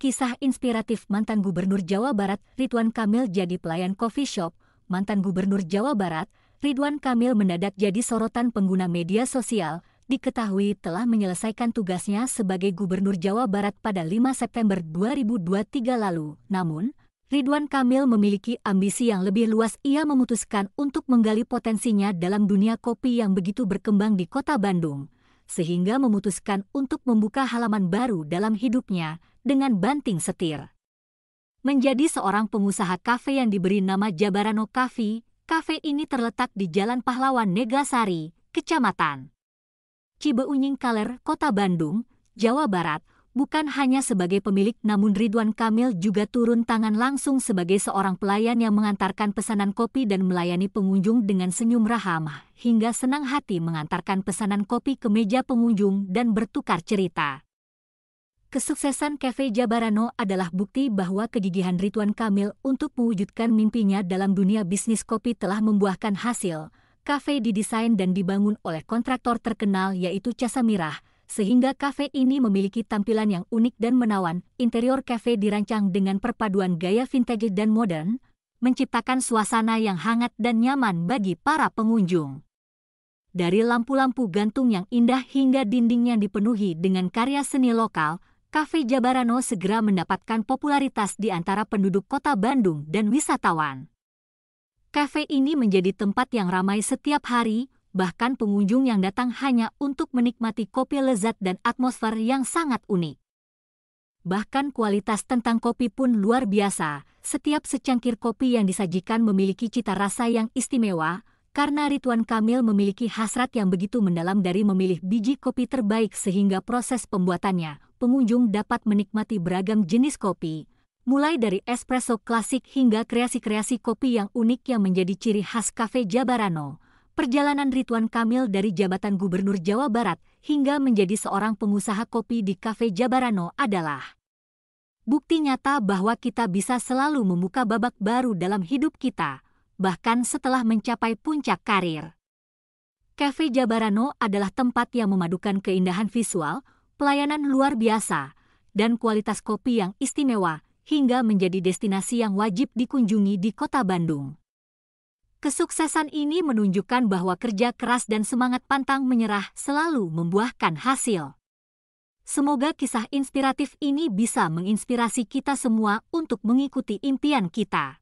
Kisah inspiratif mantan Gubernur Jawa Barat Ridwan Kamil jadi pelayan coffee shop, mantan Gubernur Jawa Barat Ridwan Kamil mendadak jadi sorotan pengguna media sosial, diketahui telah menyelesaikan tugasnya sebagai Gubernur Jawa Barat pada 5 September 2023 lalu. Namun, Ridwan Kamil memiliki ambisi yang lebih luas. Ia memutuskan untuk menggali potensinya dalam dunia kopi yang begitu berkembang di kota Bandung sehingga memutuskan untuk membuka halaman baru dalam hidupnya dengan banting setir. Menjadi seorang pengusaha kafe yang diberi nama Jabarano Cafe, kafe ini terletak di Jalan Pahlawan Negasari, Kecamatan Cibeunying Kaler, Kota Bandung, Jawa Barat, Bukan hanya sebagai pemilik namun Ridwan Kamil juga turun tangan langsung sebagai seorang pelayan yang mengantarkan pesanan kopi dan melayani pengunjung dengan senyum rahamah hingga senang hati mengantarkan pesanan kopi ke meja pengunjung dan bertukar cerita. Kesuksesan Cafe Jabarano adalah bukti bahwa kegigihan Ridwan Kamil untuk mewujudkan mimpinya dalam dunia bisnis kopi telah membuahkan hasil. Cafe didesain dan dibangun oleh kontraktor terkenal yaitu Casa Mirah, sehingga kafe ini memiliki tampilan yang unik dan menawan. Interior kafe dirancang dengan perpaduan gaya vintage dan modern, menciptakan suasana yang hangat dan nyaman bagi para pengunjung. Dari lampu-lampu gantung yang indah hingga dinding yang dipenuhi dengan karya seni lokal, kafe Jabarano segera mendapatkan popularitas di antara penduduk kota Bandung dan wisatawan. Kafe ini menjadi tempat yang ramai setiap hari, bahkan pengunjung yang datang hanya untuk menikmati kopi lezat dan atmosfer yang sangat unik. Bahkan kualitas tentang kopi pun luar biasa. Setiap secangkir kopi yang disajikan memiliki cita rasa yang istimewa, karena Rituan Kamil memiliki hasrat yang begitu mendalam dari memilih biji kopi terbaik sehingga proses pembuatannya, pengunjung dapat menikmati beragam jenis kopi, mulai dari espresso klasik hingga kreasi-kreasi kopi yang unik yang menjadi ciri khas kafe Jabarano. Perjalanan Ridwan Kamil dari jabatan Gubernur Jawa Barat hingga menjadi seorang pengusaha kopi di Cafe Jabarano adalah bukti nyata bahwa kita bisa selalu membuka babak baru dalam hidup kita, bahkan setelah mencapai puncak karir. Cafe Jabarano adalah tempat yang memadukan keindahan visual, pelayanan luar biasa, dan kualitas kopi yang istimewa hingga menjadi destinasi yang wajib dikunjungi di kota Bandung. Kesuksesan ini menunjukkan bahwa kerja keras dan semangat pantang menyerah selalu membuahkan hasil. Semoga kisah inspiratif ini bisa menginspirasi kita semua untuk mengikuti impian kita.